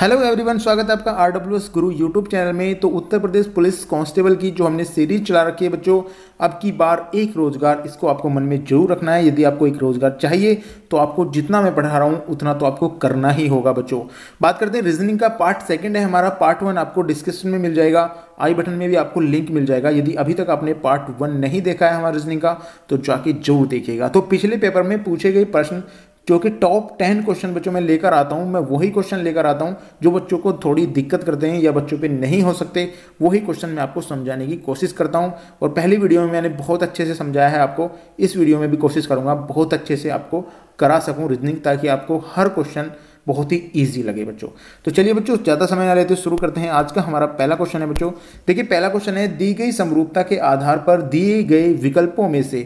hello everyone स्वागत है आपका R W S Guru YouTube channel में तो उत्तर प्रदेश पुलिस कांस्टेबल की जो हमने सीरीज चला रखी है बच्चों अब की बार एक रोज़गार इसको आपको मन में जरूर रखना है यदि आपको एक रोज़गार चाहिए तो आपको जितना मैं पढ़ा रहा हूँ उतना तो आपको करना ही होगा बच्चों बात करते हैं रीजनिंग का पार्ट सेकेंड है हमारा पार्ट वन आपको डिस्क्रिप्शन में मिल जाएगा आई बटन में भी आपको लिंक मिल जाएगा यदि अभी तक आपने पार्ट वन नहीं देखा है हमारा रीजनिंग का तो जाके जरूर देखिएगा तो पिछले पेपर में पूछे गए प्रश्न क्योंकि टॉप टेन क्वेश्चन बच्चों में लेकर आता हूँ मैं वही क्वेश्चन लेकर आता हूँ जो बच्चों को थोड़ी दिक्कत करते हैं या बच्चों पे नहीं हो सकते वही क्वेश्चन मैं आपको समझाने की कोशिश करता हूँ और पहली वीडियो में मैंने बहुत अच्छे से समझाया है आपको इस वीडियो में भी कोशिश करूंगा बहुत अच्छे से आपको करा सकूँ रीजनिंग ताकि आपको हर क्वेश्चन बहुत ही ईजी लगे बच्चों तो चलिए बच्चों ज़्यादा समय ना लेते शुरू करते हैं आज का हमारा पहला क्वेश्चन है बच्चों देखिए पहला क्वेश्चन है दी गई समरूपता के आधार पर दिए गए विकल्पों में से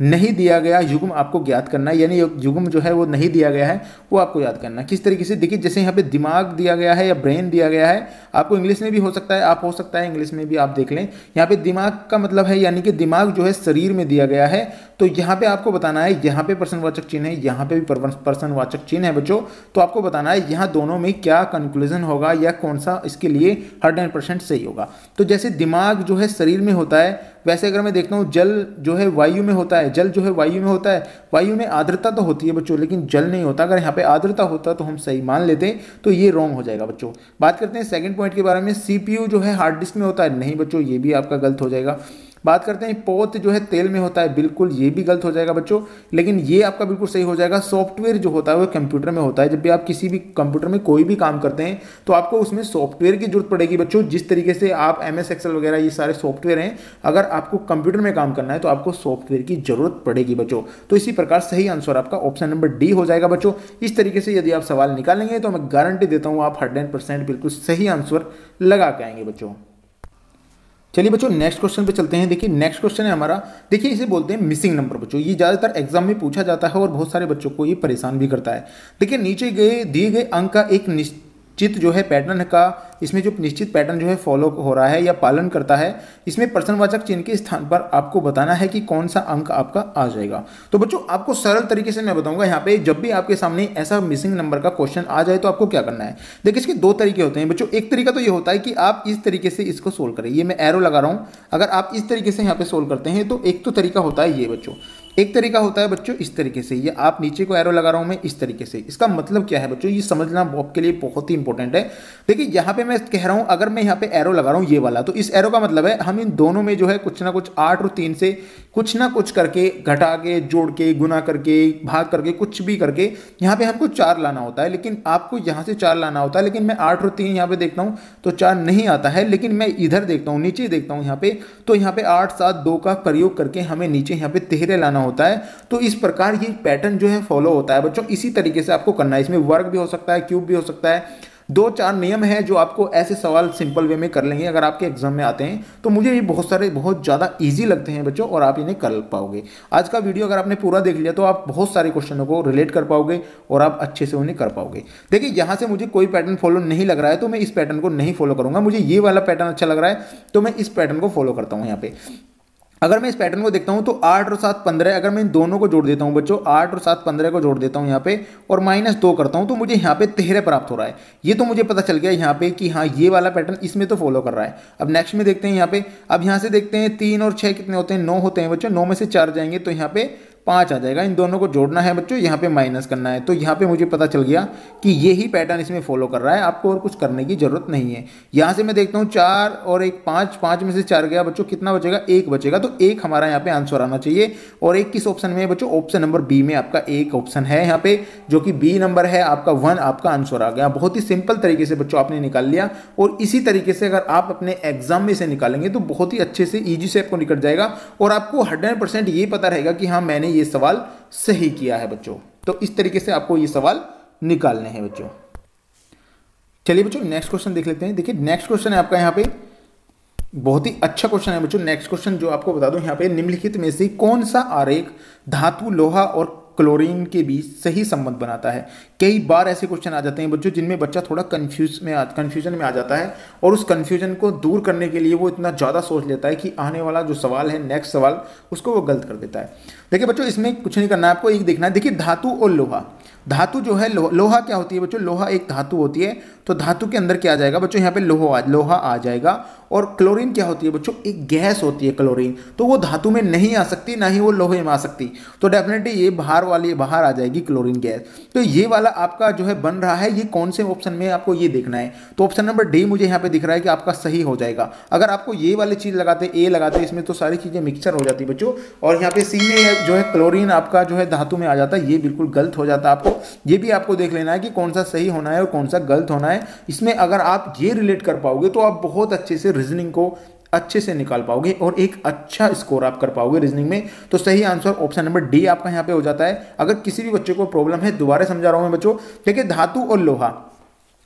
नहीं दिया गया युग्म आपको ज्ञात करना यानी युग्म जो है वो नहीं दिया गया है वो आपको याद करना किस तरीके से देखिए जैसे यहाँ पे दिमाग दिया गया है या ब्रेन दिया गया है आपको इंग्लिश में भी हो सकता है आप हो सकता है इंग्लिश में भी आप देख लें यहाँ पे दिमाग का मतलब है यानी कि दिमाग जो है शरीर में दिया गया है तो यहाँ पे आपको बताना है यहाँ पे प्रश्नवाचक चिन्ह है यहाँ पे भी प्रश्नवाचक चिन्ह है बच्चों तो आपको बताना है यहाँ दोनों में क्या कंक्लूजन होगा या कौन सा इसके लिए हंड्रेड परसेंट सही होगा तो जैसे दिमाग जो है शरीर में होता है वैसे अगर मैं देखता हूँ जल जो है वायु में होता है जल जो है वायु में होता है वायु में आर्द्रता तो होती है बच्चों लेकिन जल नहीं होता अगर यहाँ पे आर्द्रता होता तो हम सही मान लेते तो ये रॉन्ग हो जाएगा बच्चों बात करते हैं सेकेंड पॉइंट के बारे में सी जो है हार्ड डिस्क में होता है नहीं बच्चों ये भी आपका गलत हो जाएगा बात करते हैं पोत जो है तेल में होता है बिल्कुल ये भी गलत हो जाएगा बच्चों लेकिन ये आपका बिल्कुल सही हो जाएगा सॉफ्टवेयर जो होता है वो कंप्यूटर में होता है जब भी आप किसी भी कंप्यूटर में कोई भी काम करते हैं तो आपको उसमें सॉफ्टवेयर की जरूरत पड़ेगी बच्चों जिस तरीके से आप एम एस एक्सएल वगैरह ये सारे सॉफ्टवेयर हैं अगर आपको कंप्यूटर में काम करना है तो आपको सॉफ्टवेयर की जरूरत पड़ेगी बच्चों तो इसी प्रकार सही आंसर आपका ऑप्शन नंबर डी हो जाएगा बच्चों इस तरीके से यदि आप सवाल निकालेंगे तो मैं गारंटी देता हूँ आप हंड्रेड बिल्कुल सही आंसर लगा के आएंगे बच्चों चलिए बच्चों नेक्स्ट क्वेश्चन पे चलते हैं देखिए नेक्स्ट क्वेश्चन है हमारा देखिए इसे बोलते हैं मिसिंग नंबर बच्चों ये ज़्यादातर एग्जाम में पूछा जाता है और बहुत सारे बच्चों को ये परेशान भी करता है देखिए नीचे गए दिए गए अंक का एक चित्त जो है पैटर्न का इसमें जो निश्चित पैटर्न जो है फॉलो हो रहा है या पालन करता है इसमें प्रश्नवाचक चिन्ह के स्थान पर आपको बताना है कि कौन सा अंक आपका आ जाएगा तो बच्चों आपको सरल तरीके से मैं बताऊंगा यहाँ पे जब भी आपके सामने ऐसा मिसिंग नंबर का क्वेश्चन आ जाए तो आपको क्या करना है देखिए इसके दो तरीके होते हैं बच्चों एक तरीका तो ये होता है कि आप इस तरीके से इसको सोल्व करें ये मैं एरो लगा रहा हूँ अगर आप इस तरीके से यहाँ पे सोल्व करते हैं तो एक तो तरीका होता है ये बच्चों एक तरीका होता है बच्चों इस तरीके से ये आप नीचे को एरो लगा रहा हूँ मैं इस तरीके से इसका मतलब क्या है बच्चों ये समझना आपके लिए बहुत ही इंपॉर्टेंट है देखिए यहाँ पे मैं कह रहा हूँ अगर मैं यहाँ पे एरो लगा रहा हूँ ये वाला तो इस एरो का मतलब है हम इन दोनों में जो है कुछ ना कुछ आठ और तीन से कुछ ना कुछ करके घटा के जोड़ के गुना करके भाग करके कुछ भी करके यहाँ पे हमको चार लाना होता है लेकिन आपको यहाँ से चार लाना होता है लेकिन मैं आठ और तीन यहाँ पे देखता हूँ तो चार नहीं आता है लेकिन मैं इधर देखता हूँ नीचे देखता हूँ यहाँ पे तो यहाँ पे आठ सात दो का प्रयोग करके हमें नीचे यहाँ पे तेहरे लाना होता है तो इस प्रकार ये पैटर्न जो है फॉलो होता है बच्चों इसी तरीके से आपको करना है इसमें वर्ग भी हो सकता है क्यूब भी हो सकता है दो चार नियम हैं जो आपको ऐसे सवाल सिंपल वे में कर लेंगे अगर आपके एग्जाम में आते हैं तो मुझे ये बहुत सारे बहुत ज़्यादा इजी लगते हैं बच्चों और आप इन्हें कर पाओगे आज का वीडियो अगर आपने पूरा देख लिया तो आप बहुत सारे क्वेश्चनों को रिलेट कर पाओगे और आप अच्छे से उन्हें कर पाओगे देखिए यहाँ से मुझे कोई पैटर्न फॉलो नहीं लग रहा है तो मैं इस पैटर्न को नहीं फॉलो करूँगा मुझे ये वाला पैटर्न अच्छा लग रहा है तो मैं इस पैटर्न को फॉलो करता हूँ यहाँ पर अगर मैं इस पैटर्न को देखता हूँ तो आठ और सात पंद्रह अगर मैं इन दोनों को जोड़ देता हूँ बच्चों आठ और सात पंद्रह को जोड़ देता हूँ यहाँ पे और माइनस दो करता हूँ तो मुझे यहाँ पे तेरह प्राप्त हो रहा है ये तो मुझे पता चल गया यहाँ पे कि हाँ ये वाला पैटर्न इसमें तो फॉलो कर रहा है अब नेक्स्ट में देखते हैं यहाँ पे अब यहाँ से देखते हैं तीन और छः कितने होते हैं नौ होते हैं बच्चों नौ में से चार जाएंगे तो यहाँ पे पाँच आ जाएगा इन दोनों को जोड़ना है बच्चों यहाँ पे माइनस करना है तो यहाँ पे मुझे पता चल गया कि ये ही पैटर्न इसमें फॉलो कर रहा है आपको और कुछ करने की ज़रूरत नहीं है यहाँ से मैं देखता हूँ चार और एक पाँच पाँच में से चार गया बच्चों कितना बचेगा एक बचेगा तो एक हमारा यहाँ पे आंसर आना चाहिए और एक किस ऑप्शन में है बच्चों ऑप्शन नंबर बी में आपका एक ऑप्शन है यहाँ पे जो कि बी नंबर है आपका वन आपका आंसर आ गया बहुत ही सिंपल तरीके से बच्चों आपने निकाल लिया और इसी तरीके से अगर आप अपने एग्जाम में इसे निकालेंगे तो बहुत ही अच्छे से ईजी से आपको निकल जाएगा और आपको हंड्रेड ये पता रहेगा कि हाँ मैंने ये सवाल सही किया है बच्चों तो इस तरीके से आपको ये सवाल निकालने हैं बच्चों चलिए बच्चों नेक्स्ट क्वेश्चन देख लेते हैं देखिए नेक्स्ट क्वेश्चन है आपका यहाँ पे बहुत ही अच्छा क्वेश्चन है बच्चों नेक्स्ट क्वेश्चन जो आपको बता दूं यहाँ पे निम्नलिखित में से कौन सा आरेख धातु लोहा और क्लोरीन के बीच सही संबंध बनाता है कई बार ऐसे क्वेश्चन आ जाते हैं बच्चों जिनमें बच्चा थोड़ा कन्फ्यूज में कन्फ्यूजन में आ जाता है और उस कन्फ्यूजन को दूर करने के लिए वो इतना ज़्यादा सोच लेता है कि आने वाला जो सवाल है नेक्स्ट सवाल उसको वो गलत कर देता है देखिए बच्चों इसमें कुछ नहीं करना है आपको एक देखना है देखिए धातु और लोहा धातु जो है लो, लोहा क्या होती है बच्चों लोहा एक धातु होती है तो धातु के अंदर क्या आ जाएगा बच्चों यहाँ पे लोहा लोहा आ जाएगा और क्लोरीन क्या होती है बच्चों एक गैस होती है क्लोरीन तो वो धातु में नहीं आ सकती ना ही वो लोहे में आ सकती तो डेफिनेटली ये बाहर वाली बाहर आ जाएगी क्लोरीन गैस तो ये वाला आपका जो है बन रहा है ये कौन से ऑप्शन में आपको ये देखना है तो ऑप्शन नंबर डी मुझे यहाँ पे दिख रहा है कि आपका सही हो जाएगा अगर आपको ये वाली चीज़ लगाते ए लगाते इसमें तो सारी चीज़ें मिक्सर हो जाती बच्चों और यहाँ पे सी में जो है क्लोरीन आपका जो है धातु में आ जाता है ये बिल्कुल गलत हो जाता आपको ये भी आपको देख लेना है कि कौन सा सही होना है और कौन सा गलत होना है इसमें अगर आप ये रिलेट कर पाओगे तो आप बहुत अच्छे से रीजनिंग को अच्छे से निकाल पाओगे और एक अच्छा स्कोर आप कर पाओगे रीजनिंग में तो सही आंसर ऑप्शन नंबर डी आपका यहाँ पे हो जाता है अगर किसी भी बच्चे को प्रॉब्लम है दोबारा समझा रहा हूँ मैं बच्चों देखिए धातु और लोहा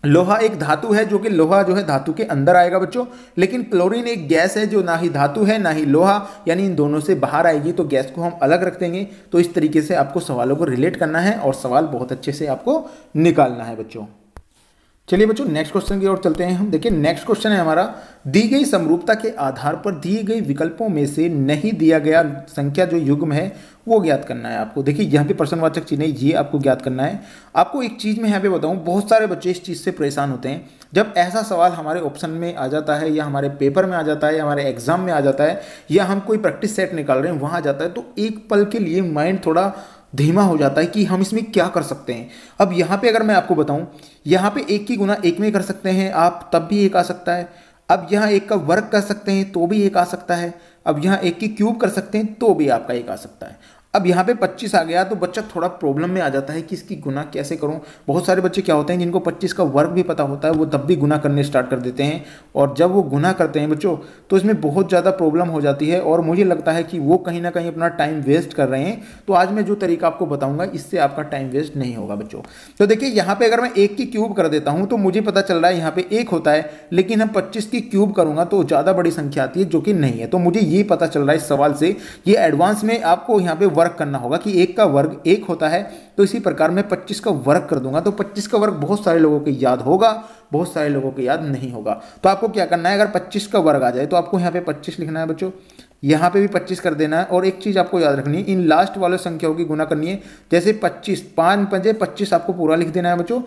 लोहा एक धातु है जो कि लोहा जो है धातु के अंदर आएगा बच्चों लेकिन क्लोरीन एक गैस है जो ना ही धातु है ना ही लोहा यानी इन दोनों से बाहर आएगी तो गैस को हम अलग रख देंगे तो इस तरीके से आपको सवालों को रिलेट करना है और सवाल बहुत अच्छे से आपको निकालना है बच्चों चलिए बच्चों नेक्स्ट क्वेश्चन की ओर चलते हैं हम देखिए नेक्स्ट क्वेश्चन है हमारा दी गई समरूपता के आधार पर दिए गई विकल्पों में से नहीं दिया गया संख्या जो युग्म है वो ज्ञात करना है आपको देखिए यहाँ पे प्रश्नवाचक चिन्ह ये आपको ज्ञात करना है आपको एक चीज़ में यहाँ पे बताऊँ बहुत सारे बच्चे इस चीज़ से परेशान होते हैं जब ऐसा सवाल हमारे ऑप्शन में आ जाता है या हमारे पेपर में आ जाता है या हमारे एग्जाम में आ जाता है या हम कोई प्रैक्टिस सेट निकाल रहे हैं वहाँ आ जाता है तो एक पल के लिए माइंड थोड़ा धीमा हो जाता है कि हम इसमें क्या कर सकते हैं अब यहाँ पे अगर मैं आपको बताऊँ यहाँ पे एक की गुना एक में कर सकते हैं आप तब भी एक आ सकता है अब यहाँ एक का वर्ग कर सकते हैं तो भी एक आ सकता है अब यहाँ एक की क्यूब कर सकते हैं तो भी आपका एक आ सकता है अब यहाँ पे 25 आ गया तो बच्चा थोड़ा प्रॉब्लम में आ जाता है कि इसकी गुना कैसे करूँ बहुत सारे बच्चे क्या होते हैं जिनको 25 का वर्ग भी पता होता है वो तब भी गुना करने स्टार्ट कर देते हैं और जब वो गुना करते हैं बच्चों तो इसमें बहुत ज़्यादा प्रॉब्लम हो जाती है और मुझे लगता है कि वो कहीं ना कहीं अपना टाइम वेस्ट कर रहे हैं तो आज मैं जो तरीका आपको बताऊँगा इससे आपका टाइम वेस्ट नहीं होगा बच्चों तो देखिए यहाँ पर अगर मैं एक की क्यूब कर देता हूँ तो मुझे पता चल रहा है यहाँ पर एक होता है लेकिन हम पच्चीस की क्यूब करूँगा तो ज़्यादा बड़ी संख्या आती है जो कि नहीं है तो मुझे ये पता चल रहा है इस सवाल से ये एडवांस में आपको यहाँ पर वर्ग करना होगा कि एक का वर्ग एक होता है तो इसी प्रकार मैं पच्चीस का वर्ग कर दूंगा तो पच्चीस का वर्ग बहुत सारे लोगों के याद होगा बहुत सारे लोगों के याद नहीं होगा तो आपको क्या करना है अगर पच्चीस का वर्ग आ जाए तो आपको यहाँ पे पच्चीस लिखना है बच्चों यहाँ पे भी 25 कर देना है और एक चीज़ आपको याद रखनी है इन लास्ट वाले संख्याओं की गुना करनी है जैसे 25 पाँच पंजे 25 आपको पूरा लिख देना है बच्चों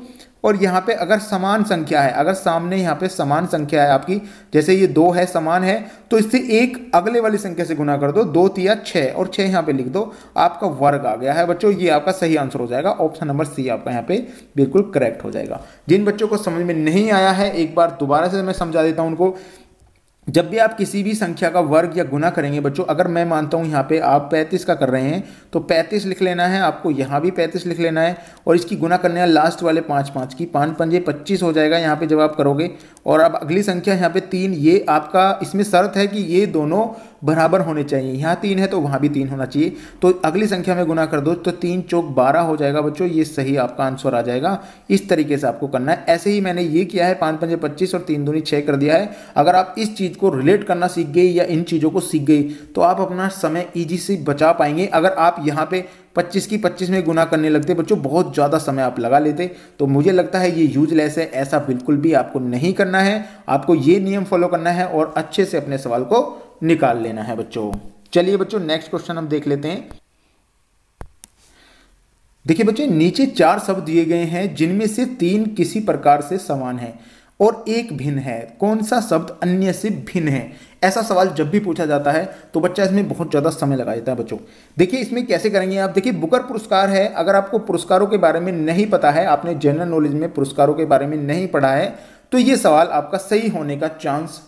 और यहाँ पे अगर समान संख्या है अगर सामने यहाँ पे समान संख्या है आपकी जैसे ये दो है समान है तो इससे एक अगले वाली संख्या से गुना कर दो दो तिया छः और छः यहाँ पे लिख दो आपका वर्ग आ गया है बच्चों ये आपका सही आंसर हो जाएगा ऑप्शन नंबर सी आपका यहाँ पे बिल्कुल करेक्ट हो जाएगा जिन बच्चों को समझ में नहीं आया है एक बार दोबारा से मैं समझा देता हूँ उनको जब भी आप किसी भी संख्या का वर्ग या गुना करेंगे बच्चों अगर मैं मानता हूँ यहाँ पे आप 35 का कर रहे हैं तो 35 लिख लेना है आपको यहाँ भी 35 लिख लेना है और इसकी गुना करने है लास्ट वाले पाँच पाँच की पाँच पंजे पच्चीस हो जाएगा यहाँ पे जब आप करोगे और अब अगली संख्या यहाँ पे तीन ये आपका इसमें शर्त है कि ये दोनों बराबर होने चाहिए यहाँ तीन है तो वहाँ भी तीन होना चाहिए तो अगली संख्या में गुना कर दो तो तीन चौक बारह हो जाएगा बच्चों ये सही आपका आंसर आ जाएगा इस तरीके से आपको करना है ऐसे ही मैंने ये किया है पाँच पंजे पच्चीस और तीन दूनी छः कर दिया है अगर आप इस चीज़ को रिलेट करना सीख गई या इन चीज़ों को सीख गई तो आप अपना समय ईजी से बचा पाएंगे अगर आप यहाँ पे 25 की 25 में गुना करने लगते बच्चों बहुत ज़्यादा समय आप लगा लेते तो मुझे लगता है ये यूजलेस है ऐसा बिल्कुल भी आपको नहीं करना है आपको ये नियम फॉलो करना है और अच्छे से अपने सवाल को निकाल लेना है बच्चों चलिए बच्चों नेक्स्ट क्वेश्चन हम देख लेते हैं देखिए बच्चों नीचे चार शब्द दिए गए हैं जिनमें से तीन किसी प्रकार से समान है और एक भिन्न है कौन सा शब्द अन्य से भिन्न है ऐसा सवाल जब भी पूछा जाता है तो बच्चा इसमें बहुत ज़्यादा समय लगा देता है बच्चों देखिए इसमें कैसे करेंगे आप देखिए बुकर पुरस्कार है अगर आपको पुरस्कारों के बारे में नहीं पता है आपने जनरल नॉलेज में पुरस्कारों के बारे में नहीं पढ़ा है तो ये सवाल आपका सही होने का चांस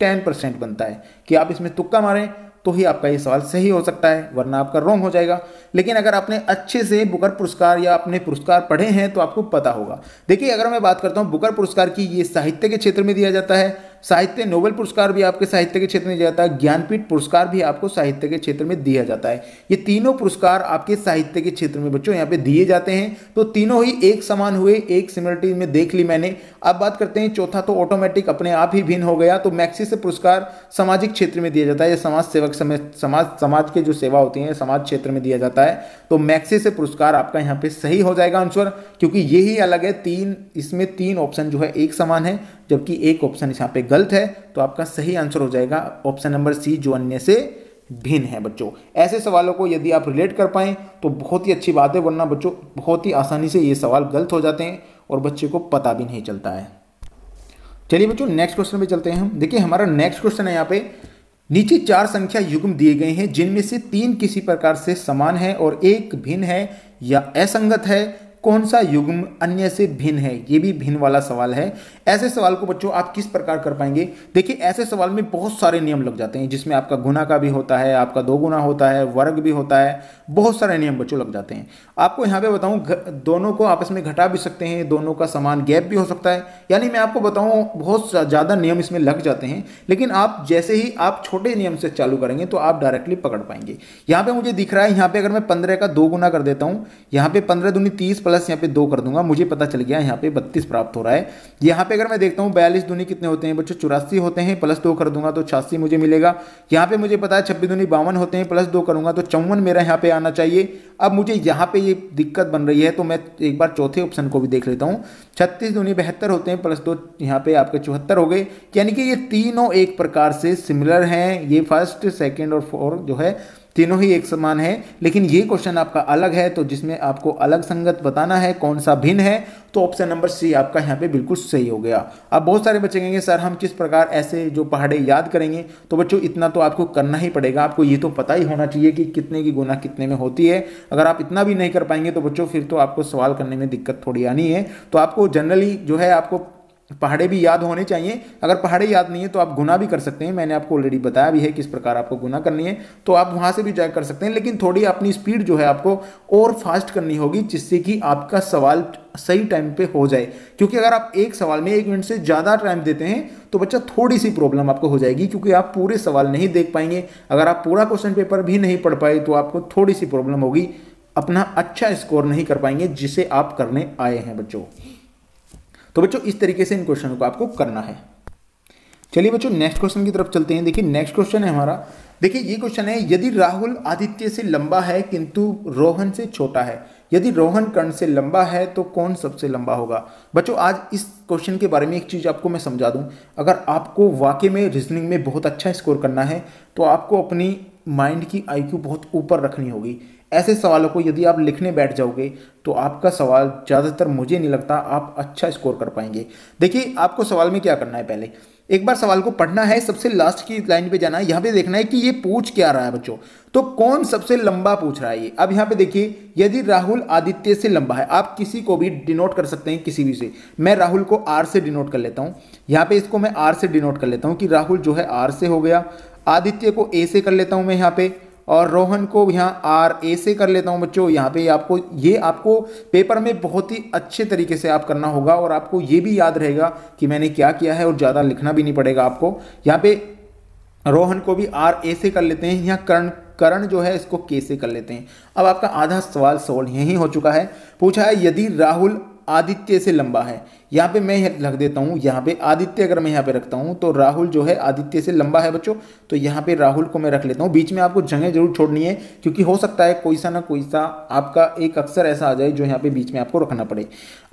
टेन परसेंट बनता है कि आप इसमें तुक्का मारें तो ही आपका ये सवाल सही हो सकता है वरना आपका रॉन्ग हो जाएगा लेकिन अगर आपने अच्छे से बुकर पुरस्कार या अपने पुरस्कार पढ़े हैं तो आपको पता होगा देखिए अगर मैं बात करता हूँ बुकर पुरस्कार की ये साहित्य के क्षेत्र में दिया जाता है साहित्य नोबेल पुरस्कार भी आपके साहित्य के क्षेत्र में दिया जाता है ज्ञानपीठ पुरस्कार भी आपको साहित्य के क्षेत्र में दिया जाता है ये तीनों पुरस्कार आपके साहित्य के क्षेत्र में बच्चों यहाँ पे दिए जाते हैं तो तीनों ही एक समान हुए एक सिमिलरिटी में देख ली मैंने अब बात करते हैं चौथा तो ऑटोमेटिक अपने आप ही भिन्न हो गया तो मैक्सी से पुरस्कार सामाजिक क्षेत्र में दिया जाता है या समाज सेवक समाज समाज के जो सेवा होती है समाज क्षेत्र में दिया जाता है तो मैक्सी से पुरस्कार आपका यहाँ पे सही हो जाएगा आंसर क्योंकि यही अलग है तीन इसमें तीन ऑप्शन जो है एक समान है जबकि एक ऑप्शन यहाँ पे गलत है तो आपका सही आंसर हो जाएगा ऑप्शन नंबर सी जो अन्य से भिन्न है बच्चों ऐसे सवालों को यदि आप रिलेट कर पाएँ तो बहुत ही अच्छी बात है वरना बच्चों बहुत ही आसानी से ये सवाल गलत हो जाते हैं और बच्चे को पता भी नहीं चलता है चलिए बच्चों नेक्स्ट क्वेश्चन पे चलते हैं हम देखिए हमारा नेक्स्ट क्वेश्चन है यहाँ पे नीचे चार संख्या युग्म दिए गए हैं जिनमें से तीन किसी प्रकार से समान है और एक भिन्न है या असंगत है कौन सा युग्म अन्य से भिन्न है ये भी भिन्न वाला सवाल है ऐसे सवाल को बच्चों आप किस प्रकार कर पाएंगे देखिए ऐसे सवाल में बहुत सारे नियम लग जाते हैं जिसमें आपका गुना का भी होता है आपका दो गुना होता है वर्ग भी होता है बहुत सारे नियम बच्चों लग जाते हैं आपको यहाँ पे बताऊँ दोनों को आपस में घटा भी सकते हैं दोनों का समान गैप भी हो सकता है यानी मैं आपको बताऊँ बहुत ज़्यादा नियम इसमें लग जाते हैं लेकिन आप जैसे ही आप छोटे नियम से चालू करेंगे तो आप डायरेक्टली पकड़ पाएंगे यहाँ पर मुझे दिख रहा है यहाँ पर अगर मैं पंद्रह का दो गुना कर देता हूँ यहाँ पर पंद्रह दूनी तीस प्लस यहाँ पे दो कर दूंगा मुझे पता चल गया यहाँ पे बत्तीस प्राप्त हो रहा है यहाँ पे अगर मैं देखता हूँ बयालीस दूनी कितने होते हैं बच्चों चौरासी होते हैं प्लस दो कर दूंगा तो छियासी मुझे मिलेगा यहाँ पे मुझे पता है छब्बीस दूनी बावन होते हैं प्लस दो करूंगा तो चौवन मेरा यहाँ पे आना चाहिए अब मुझे यहाँ पे ये दिक्कत बन रही है तो मैं एक बार चौथे ऑप्शन को भी देख लेता हूँ छत्तीस दूनी बहत्तर होते हैं प्लस दो यहाँ पे आपके चौहत्तर हो गए यानी कि ये तीनों एक प्रकार से सिमिलर हैं ये फर्स्ट सेकेंड और फोर जो है तीनों ही एक समान है लेकिन ये क्वेश्चन आपका अलग है तो जिसमें आपको अलग संगत बताना है कौन सा भिन्न है तो ऑप्शन नंबर सी आपका यहाँ पे बिल्कुल सही हो गया अब बहुत सारे बच्चे कहेंगे सर हम किस प्रकार ऐसे जो पहाड़े याद करेंगे तो बच्चों इतना तो आपको करना ही पड़ेगा आपको ये तो पता ही होना चाहिए कि कितने की गुना कितने में होती है अगर आप इतना भी नहीं कर पाएंगे तो बच्चों फिर तो आपको सवाल करने में दिक्कत थोड़ी आनी है तो आपको जनरली जो है आपको पहाड़े भी याद होने चाहिए अगर पहाड़े याद नहीं है तो आप गुना भी कर सकते हैं मैंने आपको ऑलरेडी बताया भी है किस प्रकार आपको गुना करनी है तो आप वहाँ से भी जॉय कर सकते हैं लेकिन थोड़ी अपनी स्पीड जो है आपको और फास्ट करनी होगी जिससे कि आपका सवाल सही टाइम पे हो जाए क्योंकि अगर आप एक सवाल में एक मिनट से ज़्यादा टाइम देते हैं तो बच्चा थोड़ी सी प्रॉब्लम आपको हो जाएगी क्योंकि आप पूरे सवाल नहीं देख पाएंगे अगर आप पूरा क्वेश्चन पेपर भी नहीं पढ़ पाए तो आपको थोड़ी सी प्रॉब्लम होगी अपना अच्छा स्कोर नहीं कर पाएंगे जिसे आप करने आए हैं बच्चों तो बच्चों इस तरीके से इन क्वेश्चन को आपको करना है चलिए बच्चों नेक्स्ट क्वेश्चन की तरफ चलते हैं देखिए नेक्स्ट क्वेश्चन है हमारा देखिए ये क्वेश्चन है यदि राहुल आदित्य से लंबा है किंतु रोहन से छोटा है यदि रोहन कर्ण से लंबा है तो कौन सबसे लंबा होगा बच्चों आज इस क्वेश्चन के बारे में एक चीज़ आपको मैं समझा दूं अगर आपको वाकई में रीजनिंग में बहुत अच्छा स्कोर करना है तो आपको अपनी माइंड की आईक्यू बहुत ऊपर रखनी होगी ऐसे सवालों को यदि आप लिखने बैठ जाओगे तो आपका सवाल ज़्यादातर मुझे नहीं लगता आप अच्छा स्कोर कर पाएंगे देखिए आपको सवाल में क्या करना है पहले एक बार सवाल को पढ़ना है सबसे लास्ट की लाइन पे जाना है यहाँ पे देखना है कि ये पूछ क्या रहा है बच्चों तो कौन सबसे लंबा पूछ रहा है ये अब यहाँ पे देखिए यदि राहुल आदित्य से लंबा है आप किसी को भी डिनोट कर सकते हैं किसी भी से मैं राहुल को आर से डिनोट कर लेता हूँ यहाँ पे इसको मैं आर से डिनोट कर लेता हूँ कि राहुल जो है आर से हो गया आदित्य को ए से कर लेता हूँ मैं यहाँ पे और रोहन को यहाँ आर ए से कर लेता हूँ बच्चों यहाँ पे आपको ये आपको पेपर में बहुत ही अच्छे तरीके से आप करना होगा और आपको ये भी याद रहेगा कि मैंने क्या किया है और ज़्यादा लिखना भी नहीं पड़ेगा आपको यहाँ पे रोहन को भी आर ए से कर लेते हैं यहाँ कर्ण करण जो है इसको के से कर लेते हैं अब आपका आधा सवाल सोल्व यही हो चुका है पूछा है यदि राहुल आदित्य से लंबा है यहाँ पे मैं रख देता हूँ यहाँ पे आदित्य अगर मैं यहाँ पे रखता हूँ तो राहुल जो है आदित्य से लंबा है बच्चों तो यहाँ पे राहुल को मैं रख लेता हूँ बीच में आपको जगह जरूर छोड़नी है क्योंकि हो सकता है कोई सा ना कोई सा आपका एक अक्सर ऐसा आ जाए जो यहाँ पे बीच में आपको रखना पड़े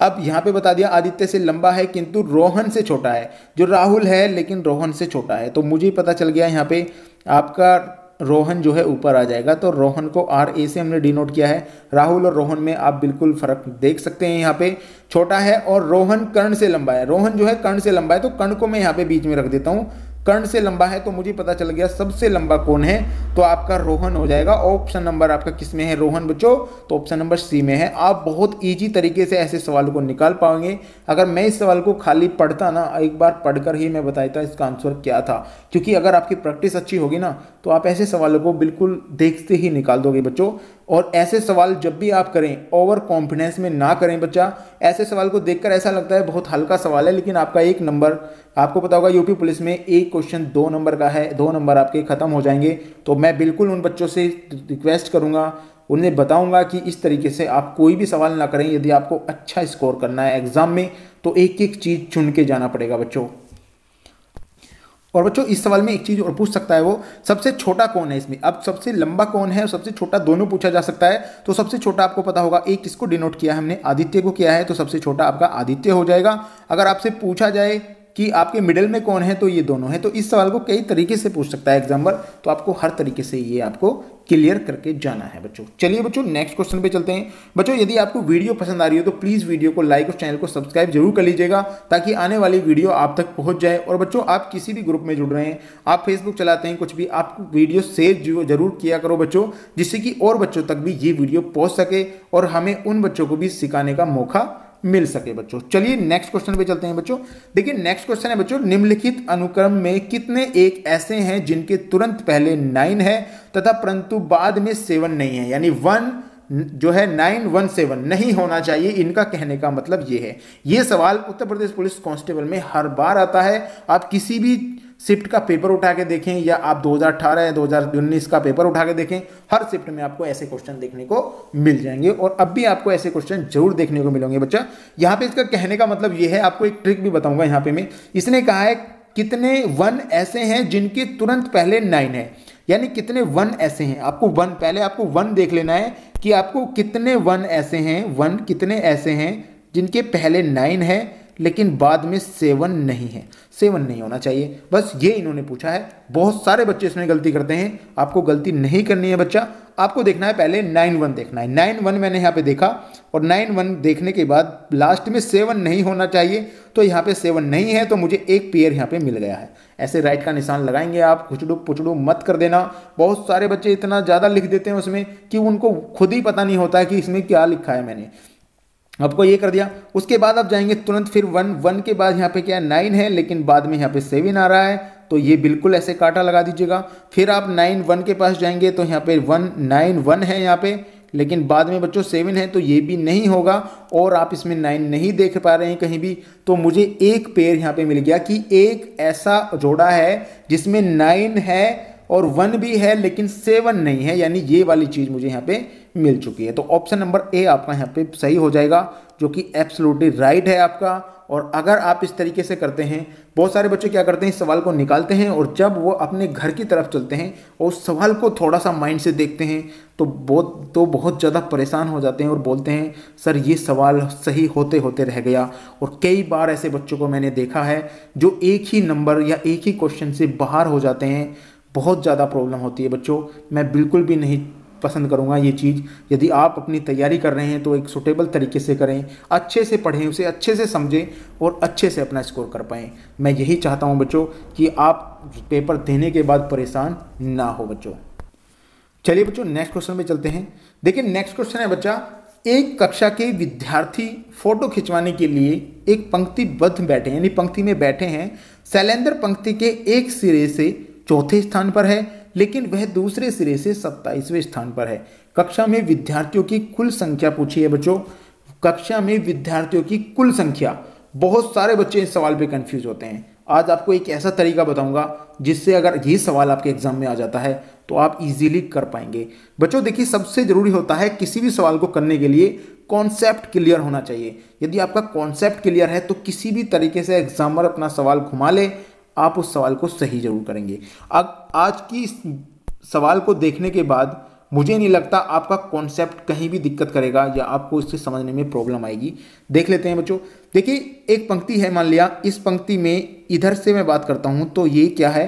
अब यहाँ पे बता दिया आदित्य से लंबा है किंतु रोहन से छोटा है जो राहुल है लेकिन रोहन से छोटा है तो मुझे पता चल गया यहाँ पे आपका रोहन जो है ऊपर आ जाएगा तो रोहन को आर ए से हमने डिनोट किया है राहुल और रोहन में आप बिल्कुल फर्क देख सकते हैं यहाँ पे छोटा है और रोहन कर्ण से लंबा है रोहन जो है कर्ण से लंबा है तो कर्ण को मैं यहाँ पे बीच में रख देता हूँ कर्ण से लंबा है तो मुझे पता चल गया सबसे लंबा कौन है तो आपका रोहन हो जाएगा ऑप्शन नंबर आपका किस में है रोहन बच्चों तो ऑप्शन नंबर सी में है आप बहुत ईजी तरीके से ऐसे सवाल को निकाल पाओगे अगर मैं इस सवाल को खाली पढ़ता ना एक बार पढ़कर ही मैं बताता इसका आंसर क्या था क्योंकि अगर आपकी प्रैक्टिस अच्छी होगी ना तो आप ऐसे सवालों को बिल्कुल देखते ही निकाल दोगे बच्चों और ऐसे सवाल जब भी आप करें ओवर कॉन्फिडेंस में ना करें बच्चा ऐसे सवाल को देखकर ऐसा लगता है बहुत हल्का सवाल है लेकिन आपका एक नंबर आपको पता होगा यूपी पुलिस में एक क्वेश्चन दो नंबर का है दो नंबर आपके ख़त्म हो जाएंगे तो मैं बिल्कुल उन बच्चों से रिक्वेस्ट करूँगा उन्हें बताऊंगा कि इस तरीके से आप कोई भी सवाल ना करें यदि आपको अच्छा स्कोर करना है एग्ज़ाम में तो एक एक चीज़ चुन के जाना पड़ेगा बच्चों और बच्चों इस सवाल में एक चीज़ और पूछ सकता है वो सबसे छोटा कौन है इसमें अब सबसे लंबा कौन है और सबसे छोटा दोनों पूछा जा सकता है तो सबसे छोटा आपको पता होगा एक किसको डिनोट किया है हमने आदित्य को किया है तो सबसे छोटा आपका आदित्य हो जाएगा अगर आपसे पूछा जाए कि आपके मिडिल में कौन है तो ये दोनों है तो इस सवाल को कई तरीके से पूछ सकता है एग्जाम्पल तो आपको हर तरीके से ये आपको क्लियर करके जाना है बच्चों चलिए बच्चों नेक्स्ट क्वेश्चन पे चलते हैं बच्चों यदि आपको वीडियो पसंद आ रही हो तो प्लीज़ वीडियो को लाइक और चैनल को सब्सक्राइब जरूर कर लीजिएगा ताकि आने वाली वीडियो आप तक पहुंच जाए और बच्चों आप किसी भी ग्रुप में जुड़ रहे हैं आप फेसबुक चलाते हैं कुछ भी आप वीडियो सेव जरूर किया करो बच्चों जिससे कि और बच्चों तक भी ये वीडियो पहुँच सके और हमें उन बच्चों को भी सिखाने का मौका मिल सके बच्चों चलिए नेक्स्ट क्वेश्चन पे चलते हैं बच्चों देखिए नेक्स्ट क्वेश्चन है बच्चों निम्नलिखित अनुक्रम में कितने एक ऐसे हैं जिनके तुरंत पहले नाइन है तथा परंतु बाद में सेवन नहीं है यानी वन जो है नाइन वन सेवन नहीं होना चाहिए इनका कहने का मतलब ये है ये सवाल उत्तर प्रदेश पुलिस कांस्टेबल में हर बार आता है आप किसी भी शिफ्ट का पेपर उठा के देखें या आप 2018 या 2019 का पेपर उठा के देखें हर शिफ्ट में आपको ऐसे क्वेश्चन देखने को मिल जाएंगे और अब भी आपको ऐसे क्वेश्चन जरूर देखने को मिलेंगे बच्चा यहाँ पे इसका कहने का मतलब ये है आपको एक ट्रिक भी बताऊंगा यहाँ पे मैं इसने कहा है कितने वन ऐसे हैं जिनके तुरंत पहले नाइन है यानी कितने वन ऐसे हैं आपको वन पहले आपको वन देख लेना है कि आपको कितने वन ऐसे हैं वन कितने ऐसे हैं जिनके पहले नाइन है लेकिन बाद में सेवन नहीं है सेवन नहीं होना चाहिए बस ये इन्होंने पूछा है बहुत सारे बच्चे इसमें गलती करते हैं आपको गलती नहीं करनी है बच्चा आपको देखना है पहले नाइन वन देखना है नाइन वन मैंने यहाँ पे देखा और नाइन वन देखने के बाद लास्ट में सेवन नहीं होना चाहिए तो यहाँ पे सेवन नहीं है तो मुझे एक पेयर यहाँ पे मिल गया है ऐसे राइट का निशान लगाएंगे आप खुचड़ू पुचड़ू मत कर देना बहुत सारे बच्चे इतना ज़्यादा लिख देते हैं उसमें कि उनको खुद ही पता नहीं होता है कि इसमें क्या लिखा है मैंने आपको ये कर दिया उसके बाद आप जाएंगे तुरंत फिर वन वन के बाद यहाँ पे क्या नाइन है लेकिन बाद में यहाँ पे सेवन आ रहा है तो ये बिल्कुल ऐसे काटा लगा दीजिएगा फिर आप नाइन वन के पास जाएंगे तो यहाँ पे वन नाइन वन है यहाँ पे लेकिन बाद में बच्चों सेवन है तो ये भी नहीं होगा और आप इसमें नाइन नहीं देख पा रहे हैं कहीं भी तो मुझे एक पेयर यहाँ पे मिल गया कि एक ऐसा जोड़ा है जिसमें नाइन है और वन भी है लेकिन सेवन नहीं है यानी ये वाली चीज़ मुझे यहाँ पे मिल चुकी है तो ऑप्शन नंबर ए आपका यहाँ पे सही हो जाएगा जो कि एब्सोल्युटली राइट है आपका और अगर आप इस तरीके से करते हैं बहुत सारे बच्चे क्या करते हैं इस सवाल को निकालते हैं और जब वो अपने घर की तरफ चलते हैं और उस सवाल को थोड़ा सा माइंड से देखते हैं तो बहुत तो बहुत ज़्यादा परेशान हो जाते हैं और बोलते हैं सर ये सवाल सही होते होते रह गया और कई बार ऐसे बच्चों को मैंने देखा है जो एक ही नंबर या एक ही क्वेश्चन से बाहर हो जाते हैं बहुत ज़्यादा प्रॉब्लम होती है बच्चों मैं बिल्कुल भी नहीं पसंद करूँगा ये चीज़ यदि आप अपनी तैयारी कर रहे हैं तो एक सुटेबल तरीके से करें अच्छे से पढ़ें उसे अच्छे से समझें और अच्छे से अपना स्कोर कर पाएँ मैं यही चाहता हूँ बच्चों कि आप पेपर देने के बाद परेशान ना हो बच्चों चलिए बच्चों नेक्स्ट क्वेश्चन में चलते हैं देखिए नेक्स्ट क्वेश्चन है बच्चा एक कक्षा के विद्यार्थी फोटो खिंचवाने के लिए एक पंक्तिबद्ध बैठे यानी पंक्ति में बैठे हैं सैलेंदर पंक्ति के एक सिरे से चौथे स्थान पर है लेकिन वह दूसरे सिरे से सत्ताईसवें स्थान पर है कक्षा में विद्यार्थियों की कुल संख्या पूछी है बच्चों कक्षा में विद्यार्थियों की कुल संख्या बहुत सारे बच्चे इस सवाल पे कंफ्यूज होते हैं आज आपको एक ऐसा तरीका बताऊंगा जिससे अगर ये सवाल आपके एग्जाम में आ जाता है तो आप इजीली कर पाएंगे बच्चों देखिए सबसे ज़रूरी होता है किसी भी सवाल को करने के लिए कॉन्सेप्ट क्लियर होना चाहिए यदि आपका कॉन्सेप्ट क्लियर है तो किसी भी तरीके से एग्जामर अपना सवाल घुमा ले आप उस सवाल को सही जरूर करेंगे अब आज की सवाल को देखने के बाद मुझे नहीं लगता आपका कॉन्सेप्ट कहीं भी दिक्कत करेगा या आपको इससे समझने में प्रॉब्लम आएगी देख लेते हैं बच्चों देखिए एक पंक्ति है मान लिया इस पंक्ति में इधर से मैं बात करता हूँ तो ये क्या है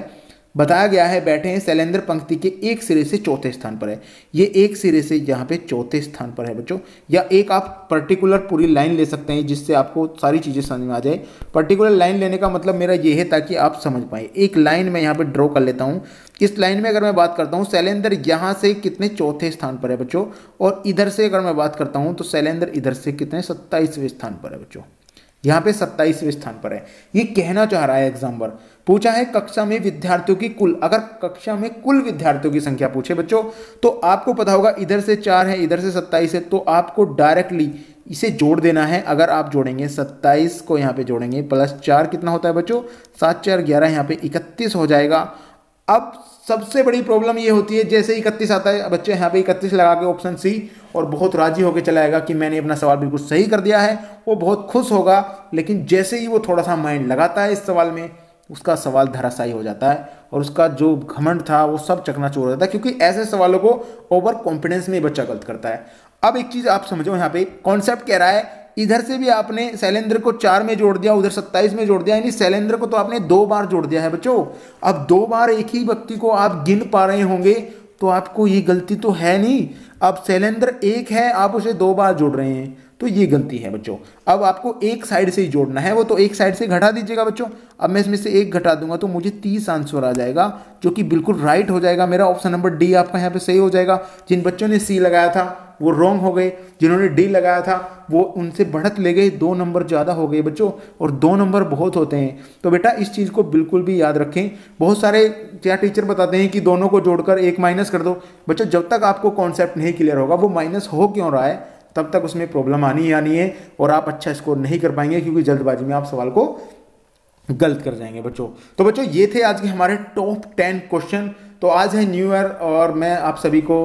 बताया गया है बैठे हैं शैलेंद्र पंक्ति के एक सिरे से चौथे स्थान पर है ये एक सिरे से यहाँ पे चौथे स्थान पर है बच्चों या एक आप पर्टिकुलर पूरी लाइन ले सकते हैं जिससे आपको सारी चीज़ें समझ में आ जाए पर्टिकुलर लाइन लेने का मतलब मेरा ये है ताकि आप समझ पाए एक लाइन मैं यहाँ पर ड्रॉ कर लेता हूँ इस लाइन में अगर मैं बात करता हूँ शैलेंद्र यहाँ से कितने चौथे स्थान पर है बच्चों और इधर से अगर मैं बात करता हूँ तो शैलेंद्र इधर से कितने सत्ताईसवें स्थान पर है बच्चों यहाँ पे सत्ताईसवें स्थान पर है ये कहना चाह रहा है एग्जाम्पल पूछा है कक्षा में विद्यार्थियों की कुल अगर कक्षा में कुल विद्यार्थियों की संख्या पूछे बच्चों तो आपको पता होगा इधर से चार है इधर से सत्ताईस है तो आपको डायरेक्टली इसे जोड़ देना है अगर आप जोड़ेंगे सत्ताईस को यहाँ पे जोड़ेंगे प्लस चार कितना होता है बच्चों सात चार ग्यारह यहाँ पे इकतीस हो जाएगा अब सबसे बड़ी प्रॉब्लम ये होती है जैसे इकतीस आता है बच्चे यहाँ पे इकतीस लगा के ऑप्शन सी और बहुत राजी होकर चला आएगा कि मैंने अपना सवाल बिल्कुल सही कर दिया है वो बहुत खुश होगा लेकिन जैसे ही वो थोड़ा सा माइंड लगाता है इस सवाल में उसका सवाल धराशाई हो जाता है और उसका जो घमंड था वो सब चकना हो जाता है क्योंकि ऐसे सवालों को ओवर कॉन्फिडेंस में बच्चा गलत करता है अब एक चीज़ आप समझो यहाँ पे कॉन्सेप्ट कह रहा है इधर से भी आपने शैलेंद्र को चार में जोड़ दिया उधर सत्ताईस में जोड़ दिया यानी शैलेंद्र को तो आपने दो बार जोड़ दिया है बच्चों अब दो बार एक ही व्यक्ति को आप गिन पा रहे होंगे तो आपको ये गलती तो है नहीं अब सिलेंडर एक है आप उसे दो बार जोड़ रहे हैं तो ये गलती है बच्चों अब आपको एक साइड से ही जोड़ना है वो तो एक साइड से घटा दीजिएगा बच्चों अब मैं इसमें से एक घटा दूंगा तो मुझे तीस आंसर आ जाएगा जो कि बिल्कुल राइट हो जाएगा मेरा ऑप्शन नंबर डी आपका यहाँ पे सही हो जाएगा जिन बच्चों ने सी लगाया था वो रॉन्ग हो गए जिन्होंने डी लगाया था वो उनसे बढ़त ले गए दो नंबर ज़्यादा हो गए बच्चों और दो नंबर बहुत होते हैं तो बेटा इस चीज़ को बिल्कुल भी याद रखें बहुत सारे क्या टीचर बताते हैं कि दोनों को जोड़कर एक माइनस कर दो बच्चों जब तक आपको कॉन्सेप्ट नहीं क्लियर होगा वो माइनस हो क्यों रहा है तब तक उसमें प्रॉब्लम आनी ही आनी है और आप अच्छा स्कोर नहीं कर पाएंगे क्योंकि जल्दबाजी में आप सवाल को गलत कर जाएंगे बच्चों तो बच्चों ये थे आज के हमारे टॉप टेन क्वेश्चन तो आज है न्यू ईयर और मैं आप सभी को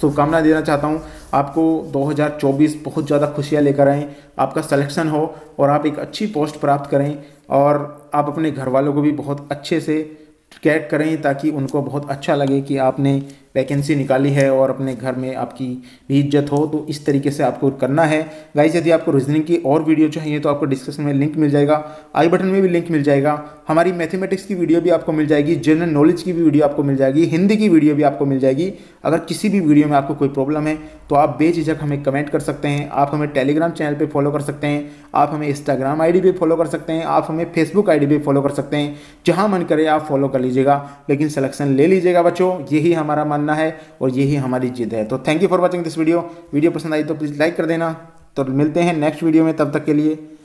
शुभकामना देना चाहता हूँ आपको 2024 बहुत ज़्यादा खुशियाँ लेकर आएँ आपका सिलेक्शन हो और आप एक अच्छी पोस्ट प्राप्त करें और आप अपने घर वालों को भी बहुत अच्छे से कैट करें ताकि उनको बहुत अच्छा लगे कि आपने वैकेंसी निकाली है और अपने घर में आपकी भी इज्जत हो तो इस तरीके से आपको करना है गाइज यदि आपको रीजनिंग की और वीडियो चाहिए तो आपको डिस्क्रिप्शन में लिंक मिल जाएगा आई बटन में भी लिंक मिल जाएगा हमारी मैथमेटिक्स की वीडियो भी आपको मिल जाएगी जनरल नॉलेज की भी वीडियो आपको मिल जाएगी हिंदी की वीडियो भी आपको मिल जाएगी अगर किसी भी वीडियो में आपको कोई प्रॉब्लम है तो आप बेझिझक हमें कमेंट कर सकते हैं आप हमें टेलीग्राम चैनल पर फॉलो कर सकते हैं आप हमें इंस्टाग्राम आई पे फॉलो कर सकते हैं आप हमें फेसबुक आई डी फॉलो कर सकते हैं जहाँ मन करे आप फॉलो कर लीजिएगा लेकिन सलेक्शन ले लीजिएगा बच्चों यही हमारा मानना है और यही हमारी जिद है तो thank you for watching this video video पसंद आई तो प्लीज़ लाइक कर देना तो मिलते हैं नेक्स्ट वीडियो में तब तक के लिए